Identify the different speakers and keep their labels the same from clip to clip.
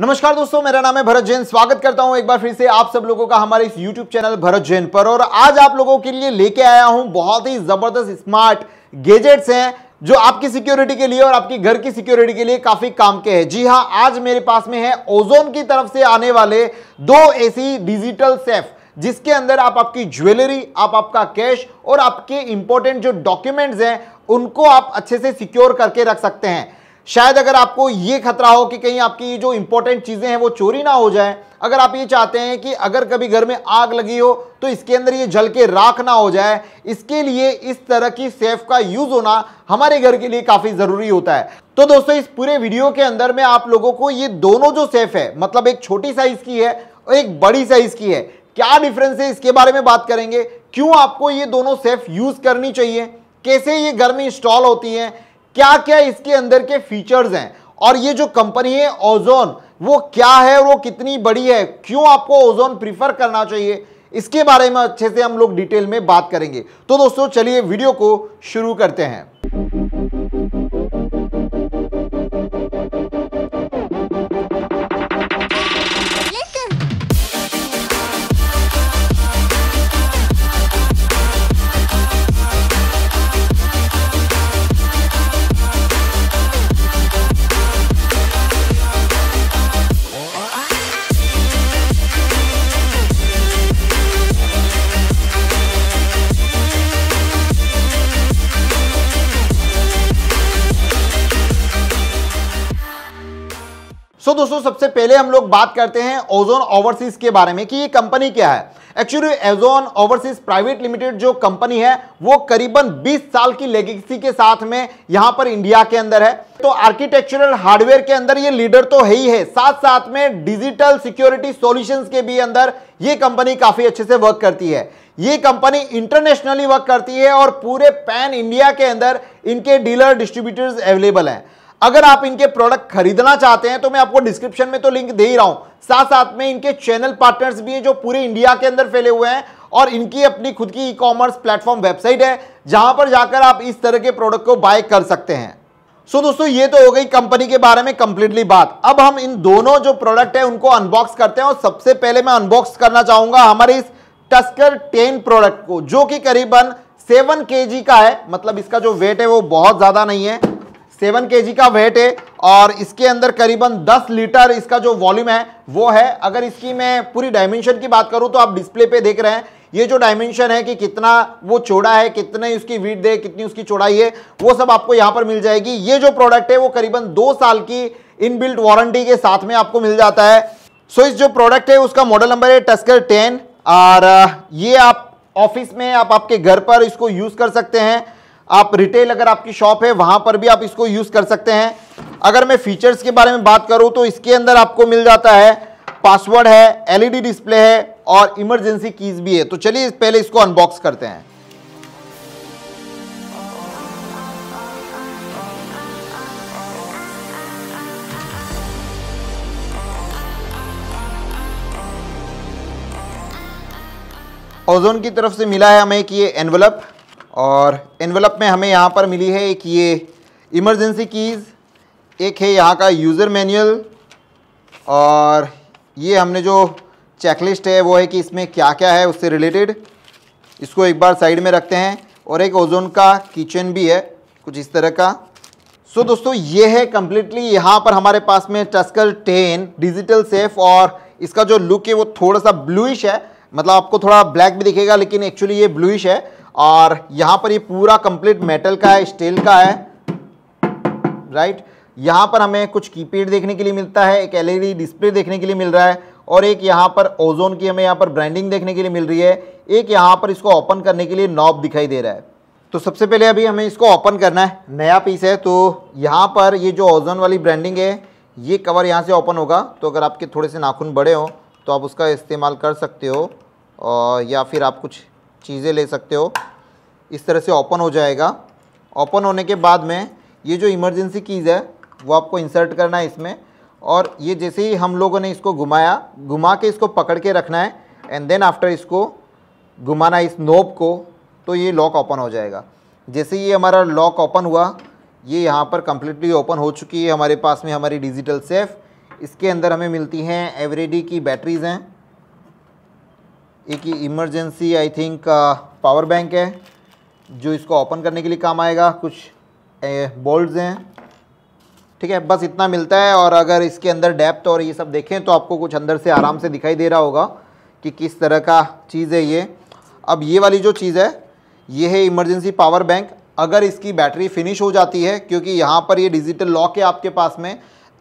Speaker 1: नमस्कार दोस्तों मेरा नाम है भरत जैन स्वागत करता हूं एक बार फिर से आप सब लोगों का हमारे इस YouTube चैनल भरत जैन पर और आज आप लोगों के लिए लेके आया हूं बहुत ही जबरदस्त स्मार्ट गैजेट्स हैं जो आपकी सिक्योरिटी के लिए और आपकी घर की सिक्योरिटी के लिए काफी काम के हैं जी हाँ आज मेरे पास में है ओजोन की तरफ से आने वाले दो ऐसी डिजिटल सेफ जिसके अंदर आप आपकी ज्वेलरी आप आपका कैश और आपके इंपॉर्टेंट जो डॉक्यूमेंट्स हैं उनको आप अच्छे से सिक्योर करके रख सकते हैं शायद अगर आपको ये खतरा हो कि कहीं आपकी जो इंपॉर्टेंट चीज़ें हैं वो चोरी ना हो जाए अगर आप ये चाहते हैं कि अगर कभी घर में आग लगी हो तो इसके अंदर ये जल के राख ना हो जाए इसके लिए इस तरह की सेफ का यूज़ होना हमारे घर के लिए काफ़ी ज़रूरी होता है तो दोस्तों इस पूरे वीडियो के अंदर में आप लोगों को ये दोनों जो सेफ है मतलब एक छोटी साइज़ की है और एक बड़ी साइज़ की है क्या डिफरेंस है इसके बारे में बात करेंगे क्यों आपको ये दोनों सेफ यूज़ करनी चाहिए कैसे ये घर में इंस्टॉल होती हैं क्या क्या इसके अंदर के फीचर्स हैं और ये जो कंपनी है ओजोन वो क्या है और वो कितनी बड़ी है क्यों आपको ओजोन प्रीफर करना चाहिए इसके बारे में अच्छे से हम लोग डिटेल में बात करेंगे तो दोस्तों चलिए वीडियो को शुरू करते हैं दोस्तों सबसे पहले हम लोग बात करते हैं ओजोन ओवरसीज के बारे में कि ये कंपनी क्या है actually ozone overseas private limited जो कंपनी है वो करीबन 20 साल की लेगेसी के साथ में यहां पर इंडिया के अंदर है तो आर्किटेक्चरल हार्डवेयर के अंदर ये लीडर तो है ही है साथ साथ में डिजिटल सिक्योरिटी सोल्यूशन के भी अंदर ये कंपनी काफी अच्छे से वर्क करती है ये कंपनी इंटरनेशनली वर्क करती है और पूरे पैन इंडिया के अंदर इनके डीलर डिस्ट्रीब्यूटर्स अवेलेबल हैं अगर आप इनके प्रोडक्ट खरीदना चाहते हैं तो मैं आपको डिस्क्रिप्शन में तो लिंक दे ही रहा हूं साथ साथ में इनके चैनल पार्टनर्स भी हैं जो पूरे इंडिया के अंदर फैले हुए हैं और इनकी अपनी खुद की ई कॉमर्स प्लेटफॉर्म वेबसाइट है जहां पर जाकर आप इस तरह के प्रोडक्ट को बाय कर सकते हैं सो so, दोस्तों ये तो हो गई कंपनी के बारे में कंप्लीटली बात अब हम इन दोनों जो प्रोडक्ट है उनको अनबॉक्स करते हैं और सबसे पहले मैं अनबॉक्स करना चाहूंगा हमारे इस टस्कर टेन प्रोडक्ट को जो कि करीबन सेवन के का है मतलब इसका जो वेट है वो बहुत ज्यादा नहीं है सेवन के का वेट है और इसके अंदर करीबन 10 लीटर इसका जो वॉल्यूम है वो है अगर इसकी मैं पूरी डायमेंशन की बात करूँ तो आप डिस्प्ले पे देख रहे हैं ये जो डायमेंशन है कि कितना वो चौड़ा है कितने उसकी वीट दे कितनी उसकी चौड़ाई है वो सब आपको यहाँ पर मिल जाएगी ये जो प्रोडक्ट है वो करीबन दो साल की इनबिल्ट वारंटी के साथ में आपको मिल जाता है सो इस जो प्रोडक्ट है उसका मॉडल नंबर है टस्कर टेन और ये आप ऑफिस में आप आपके घर पर इसको यूज़ कर सकते हैं आप रिटेल अगर आपकी शॉप है वहां पर भी आप इसको यूज़ कर सकते हैं अगर मैं फीचर्स के बारे में बात करूं तो इसके अंदर आपको मिल जाता है पासवर्ड है एलईडी डिस्प्ले है और इमरजेंसी कीज़ भी है तो चलिए पहले इसको अनबॉक्स करते हैं ओजोन की तरफ से मिला है हमें कि ये एनवलप और इन्वेलप में हमें यहाँ पर मिली है एक ये इमरजेंसी कीज़ एक है यहाँ का यूज़र मैनुअल और ये हमने जो चेकलिस्ट है वो है कि इसमें क्या क्या है उससे रिलेटेड इसको एक बार साइड में रखते हैं और एक ओजोन का किचन भी है कुछ इस तरह का सो so, दोस्तों ये है कम्प्लीटली यहाँ पर हमारे पास में टस्कल टेन डिजिटल सेफ और इसका जो लुक है वो थोड़ा सा ब्लूइश है मतलब आपको थोड़ा ब्लैक भी दिखेगा लेकिन एक्चुअली ये ब्लूइश है और यहाँ पर ये पूरा कंप्लीट मेटल का है स्टील का है राइट यहाँ पर हमें कुछ कीपैड देखने के लिए मिलता है एक एलईडी डिस्प्ले e देखने के लिए मिल रहा है और एक यहाँ पर ओजोन की हमें यहाँ पर ब्रांडिंग देखने के लिए मिल रही है एक यहाँ पर इसको ओपन करने के लिए नॉब दिखाई दे रहा है तो सबसे पहले अभी हमें इसको ओपन करना है नया पीस है तो यहाँ पर ये जो ओजोन वाली ब्रांडिंग है ये कवर यहाँ से ओपन होगा तो अगर आपके थोड़े से नाखून बड़े हों तो आप उसका इस्तेमाल कर सकते हो या फिर आप कुछ चीज़ें ले सकते हो इस तरह से ओपन हो जाएगा ओपन होने के बाद में ये जो इमरजेंसी कीज़ है वो आपको इंसर्ट करना है इसमें और ये जैसे ही हम लोगों ने इसको घुमाया घुमा के इसको पकड़ के रखना है एंड देन आफ्टर इसको घुमाना इस नोब को तो ये लॉक ओपन हो जाएगा जैसे ये हमारा लॉक ओपन हुआ ये यहाँ पर कम्प्लीटली ओपन हो चुकी है हमारे पास में हमारी डिजिटल सेफ इसके अंदर हमें मिलती हैं एवरेडी की बैटरीज हैं एक emergency I think power bank है जो इसको ओपन करने के लिए काम आएगा कुछ बोल्ट हैं ठीक है बस इतना मिलता है और अगर इसके अंदर डेप्थ और ये सब देखें तो आपको कुछ अंदर से आराम से दिखाई दे रहा होगा कि किस तरह का चीज़ है ये अब ये वाली जो चीज़ है ये है इमरजेंसी पावर बैंक अगर इसकी बैटरी फिनिश हो जाती है क्योंकि यहाँ पर ये डिजिटल लॉक है आपके पास में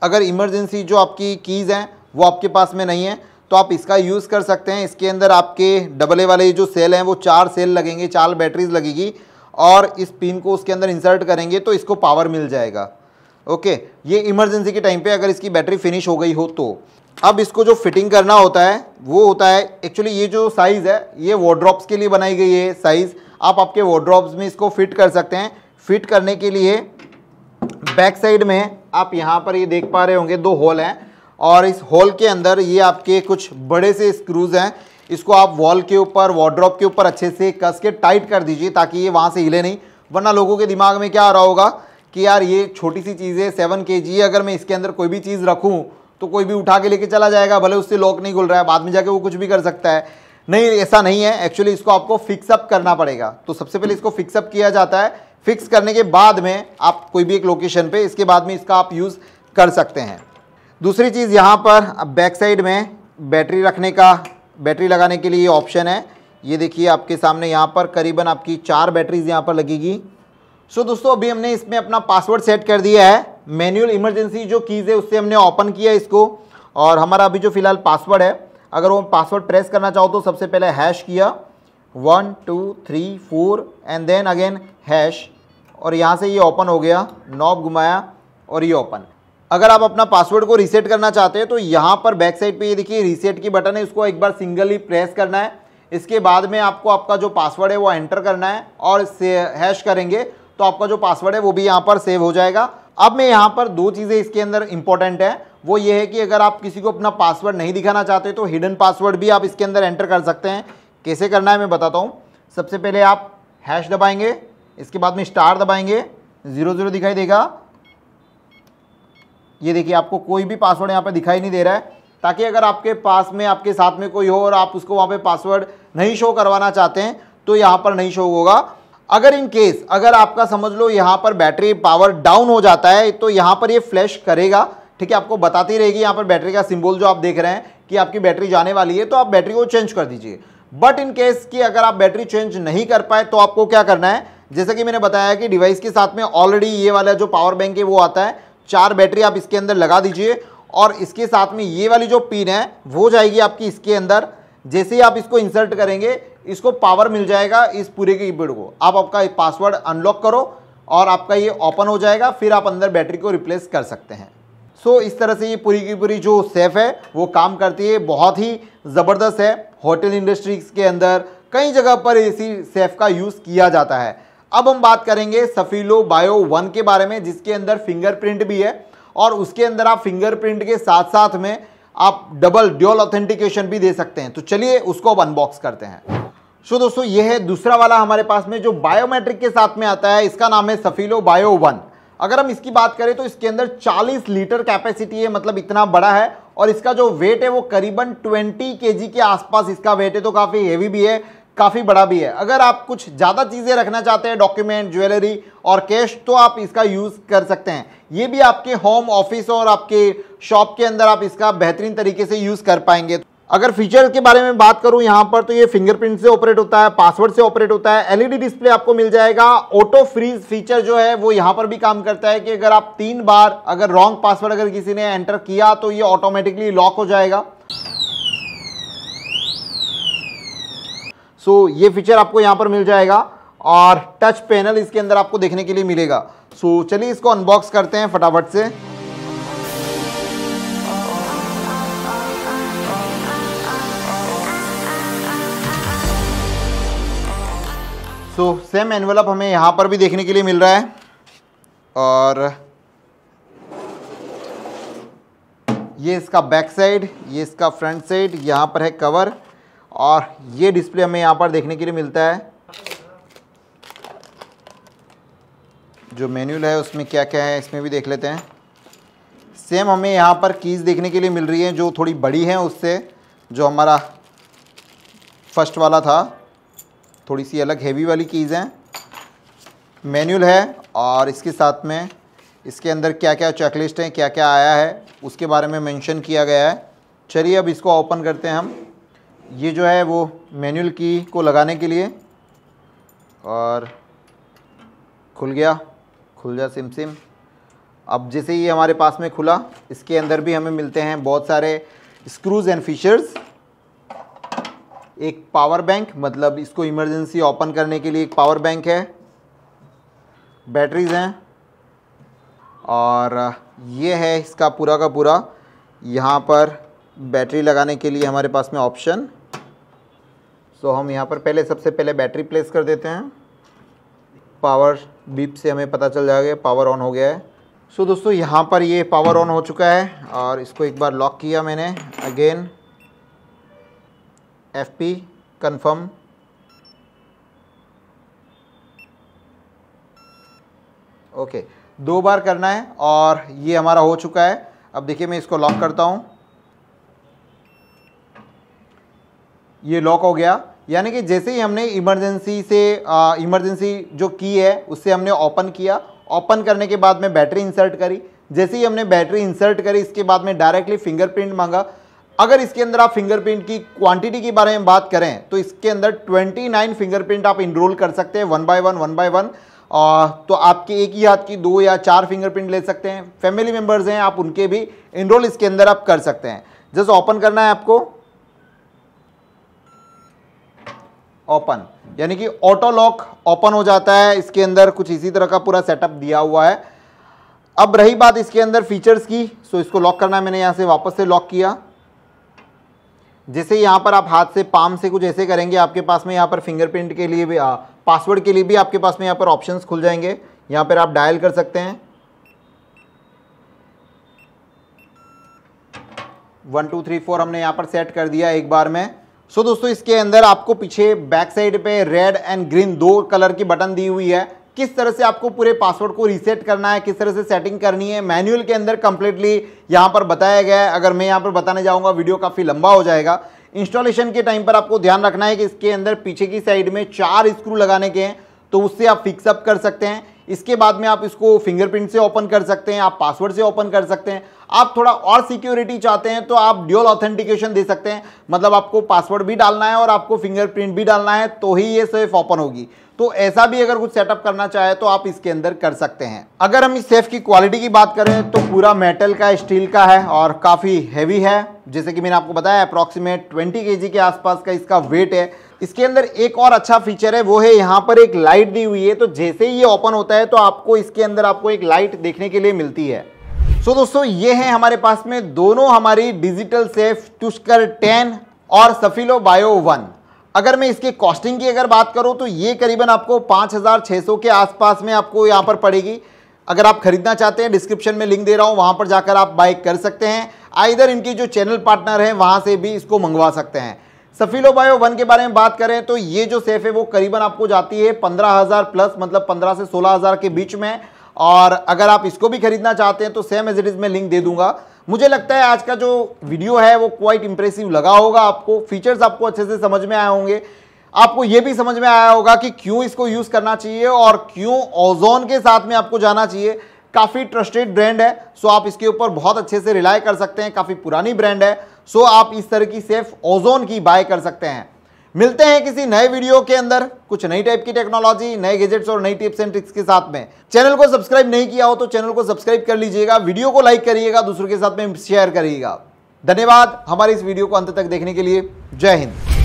Speaker 1: अगर इमरजेंसी जो आपकी कीज़ हैं वो आपके पास में नहीं है तो आप इसका यूज़ कर सकते हैं इसके अंदर आपके डबल ए वाले जो सेल हैं वो चार सेल लगेंगे चार बैटरीज लगेगी और इस पिन को उसके अंदर इंसर्ट करेंगे तो इसको पावर मिल जाएगा ओके ये इमरजेंसी के टाइम पे अगर इसकी बैटरी फिनिश हो गई हो तो अब इसको जो फिटिंग करना होता है वो होता है एक्चुअली ये जो साइज़ है ये वॉड्रॉप्स के लिए बनाई गई है साइज़ आप आपके वॉड्रॉप्स में इसको फिट कर सकते हैं फिट करने के लिए बैक साइड में आप यहाँ पर ये देख पा रहे होंगे दो होल हैं और इस होल के अंदर ये आपके कुछ बड़े से स्क्रूज हैं इसको आप वॉल के ऊपर वॉड्रॉप के ऊपर अच्छे से कस के टाइट कर दीजिए ताकि ये वहाँ से हिले नहीं वरना लोगों के दिमाग में क्या आ रहा होगा कि यार ये छोटी सी चीज़ है सेवन के जी अगर मैं इसके अंदर कोई भी चीज़ रखूँ तो कोई भी उठा के लेके चला जाएगा भले उससे लॉक नहीं खुल रहा है बाद में जाके वो कुछ भी कर सकता है नहीं ऐसा नहीं है एक्चुअली इसको आपको फिक्सअप करना पड़ेगा तो सबसे पहले इसको फिक्सअप किया जाता है फिक्स करने के बाद में आप कोई भी एक लोकेशन पर इसके बाद में इसका आप यूज़ कर सकते हैं दूसरी चीज़ यहाँ पर बैक साइड में बैटरी रखने का बैटरी लगाने के लिए ये ऑप्शन है ये देखिए आपके सामने यहाँ पर करीबन आपकी चार बैटरीज यहाँ पर लगेगी सो so, दोस्तों अभी हमने इसमें अपना पासवर्ड सेट कर दिया है मैनुअल इमरजेंसी जो कीज़ है उससे हमने ओपन किया इसको और हमारा अभी जो फ़िलहाल पासवर्ड है अगर वो पासवर्ड प्रेस करना चाहो तो सबसे पहले हैश किया one two three four and then again hash और यहाँ से ये ओपन हो गया नॉब घुमाया और ये ओपन अगर आप अपना पासवर्ड को रीसेट करना चाहते हैं तो यहाँ पर बैक साइड पे ये देखिए रीसेट की बटन है इसको एक बार सिंगली प्रेस करना है इसके बाद में आपको आपका जो पासवर्ड है वो एंटर करना है और हैश करेंगे तो आपका जो पासवर्ड है वो भी यहाँ पर सेव हो जाएगा अब मैं यहाँ पर दो चीज़ें इसके अंदर इंपॉर्टेंट है वो ये है कि अगर आप किसी को अपना पासवर्ड नहीं दिखाना चाहते तो हिडन पासवर्ड भी आप इसके अंदर एंटर कर सकते हैं कैसे करना है मैं बताता हूँ सबसे पहले आप हैश दबाएंगे इसके बाद में स्टार दबाएंगे ज़ीरो ज़ीरो दिखाई देगा ये देखिए आपको कोई भी पासवर्ड यहाँ पर दिखाई नहीं दे रहा है ताकि अगर आपके पास में आपके साथ में कोई हो और आप उसको वहाँ पे पासवर्ड नहीं शो करवाना चाहते हैं तो यहाँ पर नहीं शो होगा अगर इन केस अगर आपका समझ लो यहाँ पर बैटरी पावर डाउन हो जाता है तो यहाँ पर ये फ्लैश करेगा ठीक है आपको बताती रहेगी यहाँ पर बैटरी का सिंबल जो आप देख रहे हैं कि आपकी बैटरी जाने वाली है तो आप बैटरी को चेंज कर दीजिए बट इन केस कि अगर आप बैटरी चेंज नहीं कर पाए तो आपको क्या करना है जैसे कि मैंने बताया कि डिवाइस के साथ में ऑलरेडी ये वाला जो पावर बैंक है वो आता है चार बैटरी आप इसके अंदर लगा दीजिए और इसके साथ में ये वाली जो पिन है वो जाएगी आपकी इसके अंदर जैसे ही आप इसको इंसर्ट करेंगे इसको पावर मिल जाएगा इस पूरे के कीपैड को आप आपका पासवर्ड अनलॉक करो और आपका ये ओपन हो जाएगा फिर आप अंदर बैटरी को रिप्लेस कर सकते हैं सो so, इस तरह से ये पूरी की पूरी जो सेफ़ है वो काम करती है बहुत ही ज़बरदस्त है होटल इंडस्ट्रीज के अंदर कई जगह पर इसी सेफ़ का यूज़ किया जाता है अब हम बात करेंगे सफीलो बायो वन के बारे में जिसके अंदर फिंगरप्रिंट भी है और उसके अंदर आप फिंगरप्रिंट के साथ साथ में आप डबल ड्यूअल ऑथेंटिकेशन भी दे सकते हैं तो चलिए उसको अब अनबॉक्स करते हैं सो दोस्तों ये है दूसरा वाला हमारे पास में जो बायोमेट्रिक के साथ में आता है इसका नाम है सफीलो बायो वन अगर हम इसकी बात करें तो इसके अंदर 40 लीटर कैपेसिटी है मतलब इतना बड़ा है और इसका जो वेट है वो करीबन 20 के के आसपास इसका वेट है तो काफ़ी हेवी भी है काफ़ी बड़ा भी है अगर आप कुछ ज़्यादा चीज़ें रखना चाहते हैं डॉक्यूमेंट ज्वेलरी और कैश तो आप इसका यूज़ कर सकते हैं ये भी आपके होम ऑफिस और आपके शॉप के अंदर आप इसका बेहतरीन तरीके से यूज़ कर पाएंगे अगर फीचर के बारे में बात करूं यहाँ पर तो ये फिंगरप्रिंट से ऑपरेट होता है पासवर्ड से ऑपरेट होता है एलईडी डिस्प्ले आपको मिल जाएगा ऑटो फ्रीज फीचर जो है वो यहाँ पर भी काम करता है कि अगर आप तीन बार अगर रॉन्ग पासवर्ड अगर किसी ने एंटर किया तो ये ऑटोमेटिकली लॉक हो जाएगा सो so, ये फीचर आपको यहाँ पर मिल जाएगा और टच पैनल इसके अंदर आपको देखने के लिए मिलेगा सो so, चलिए इसको अनबॉक्स करते हैं फटाफट से सो सेम एनवेलप हमें यहाँ पर भी देखने के लिए मिल रहा है और ये इसका बैक साइड ये इसका फ्रंट साइड यहाँ पर है कवर और ये डिस्प्ले हमें यहाँ पर देखने के लिए मिलता है जो मेन्यूल है उसमें क्या क्या है इसमें भी देख लेते हैं सेम हमें यहाँ पर कीज़ देखने के लिए मिल रही है जो थोड़ी बड़ी हैं उससे जो हमारा फर्स्ट वाला था थोड़ी सी अलग हैवी वाली कीज़ हैं मैन्यूल है और इसके साथ में इसके अंदर क्या क्या चेकलिस्ट हैं क्या क्या आया है उसके बारे में मेंशन किया गया है चलिए अब इसको ओपन करते हैं हम ये जो है वो मैनुअल की को लगाने के लिए और खुल गया खुल जा सिम सिम अब जैसे ही हमारे पास में खुला इसके अंदर भी हमें मिलते हैं बहुत सारे स्क्रूज एंड फिशर्स एक पावर बैंक मतलब इसको इमरजेंसी ओपन करने के लिए एक पावर बैंक है बैटरीज हैं और ये है इसका पूरा का पूरा यहाँ पर बैटरी लगाने के लिए हमारे पास में ऑप्शन सो हम यहाँ पर पहले सबसे पहले बैटरी प्लेस कर देते हैं पावर बीप से हमें पता चल जाएगा पावर ऑन हो गया है सो so, दोस्तों यहाँ पर ये पावर ऑन हो चुका है और इसको एक बार लॉक किया मैंने again F P confirm okay दो बार करना है और ये हमारा हो चुका है अब देखिए मैं इसको लॉक करता हूँ ये लॉक हो गया यानी कि जैसे ही हमने इमरजेंसी से इमरजेंसी जो की है उससे हमने ओपन किया ओपन करने के बाद में बैटरी इंसर्ट करी जैसे ही हमने बैटरी इंसर्ट करी इसके बाद में डायरेक्टली फिंगरप्रिंट मांगा अगर इसके अंदर आप फिंगरप्रिंट की क्वांटिटी के बारे में बात करें तो इसके अंदर 29 फिंगरप्रिंट आप इनरोल कर सकते हैं one by one one by one तो आपके एक ही हाथ की दो या चार फिंगरप्रिंट ले सकते हैं फैमिली मेम्बर्स हैं आप उनके भी इनरोल इसके अंदर आप कर सकते हैं जस्ट ओपन करना है आपको ओपन यानी कि ऑटो लॉक ओपन हो जाता है इसके अंदर कुछ इसी तरह का पूरा सेटअप दिया हुआ है अब रही बात इसके अंदर फीचर्स की सो इसको लॉक करना है मैंने यहाँ से वापस से लॉक किया जैसे यहाँ पर आप हाथ से पाम से कुछ ऐसे करेंगे आपके पास में यहाँ पर फिंगरप्रिंट के लिए भी पासवर्ड के लिए भी आपके पास में यहाँ पर ऑप्शंस खुल जाएंगे यहाँ पर आप डायल कर सकते हैं वन टू थ्री फोर हमने यहाँ पर सेट कर दिया एक बार में सो so, दोस्तों इसके अंदर आपको पीछे बैक साइड पे रेड एंड ग्रीन दो कलर की बटन दी हुई है किस तरह से आपको पूरे पासवर्ड को रीसेट करना है किस तरह से सेटिंग करनी है मैनुअल के अंदर कंप्लीटली यहाँ पर बताया गया है अगर मैं यहाँ पर बताने जाऊँगा वीडियो काफ़ी लंबा हो जाएगा इंस्टॉलेशन के टाइम पर आपको ध्यान रखना है कि इसके अंदर पीछे की साइड में चार स्क्रू लगाने के हैं तो उससे आप फिक्सअप कर सकते हैं इसके बाद में आप इसको फिंगरप्रिंट से ओपन कर सकते हैं आप पासवर्ड से ओपन कर सकते हैं आप थोड़ा और सिक्योरिटी चाहते हैं तो आप ड्यूअल ऑथेंटिकेशन दे सकते हैं मतलब आपको पासवर्ड भी डालना है और आपको फिंगरप्रिंट भी डालना है तो ही ये सेफ ओपन होगी तो ऐसा भी अगर कुछ सेटअप करना चाहे तो आप इसके अंदर कर सकते हैं अगर हम इस सेफ की क्वालिटी की बात करें तो पूरा मेटल का स्टील का है और काफ़ी हैवी है जैसे कि मैंने आपको बताया अप्रॉक्सीमेट 20 के के आसपास का इसका वेट है इसके अंदर एक और अच्छा फीचर है वो है यहाँ पर एक लाइट दी हुई है तो जैसे ही ये ओपन होता है तो आपको इसके अंदर आपको एक लाइट देखने के लिए मिलती है सो so, दोस्तों ये है हमारे पास में दोनों हमारी डिजिटल सेफ टुस्कर टेन और सफिलो बायो वन अगर मैं इसके कॉस्टिंग की अगर बात करूँ तो ये करीबन आपको 5,600 के आसपास में आपको यहाँ पर पड़ेगी अगर आप खरीदना चाहते हैं डिस्क्रिप्शन में लिंक दे रहा हूँ वहाँ पर जाकर आप बाइक कर सकते हैं आइधर इनकी जो चैनल पार्टनर हैं वहाँ से भी इसको मंगवा सकते हैं बायो वन के बारे में बात करें तो ये जो सेफ है वो करीबन आपको जाती है पंद्रह हज़ार प्लस मतलब पंद्रह से सोलह हज़ार के बीच में और अगर आप इसको भी खरीदना चाहते हैं तो सेम एज इट इज़ मैं लिंक दे दूंगा मुझे लगता है आज का जो वीडियो है वो क्वाइट इंप्रेसिव लगा होगा आपको फीचर्स आपको अच्छे से समझ में आए होंगे आपको ये भी समझ में आया होगा कि क्यों इसको यूज़ करना चाहिए और क्यों ओजोन के साथ में आपको जाना चाहिए काफ़ी ट्रस्टेड ब्रांड है सो आप इसके ऊपर बहुत अच्छे से रिलाई कर सकते हैं काफ़ी पुरानी ब्रांड है सो आप इस तरह की सेफ ओजोन की बाय कर सकते हैं मिलते हैं किसी नए वीडियो के अंदर कुछ नई टाइप की टेक्नोलॉजी नए गैजेट्स और नई टिप्स एंड ट्रिक्स के साथ में चैनल को सब्सक्राइब नहीं किया हो तो चैनल को सब्सक्राइब कर लीजिएगा वीडियो को लाइक करिएगा दूसरों के साथ में शेयर करिएगा धन्यवाद हमारे इस वीडियो को अंत तक देखने के लिए जय हिंद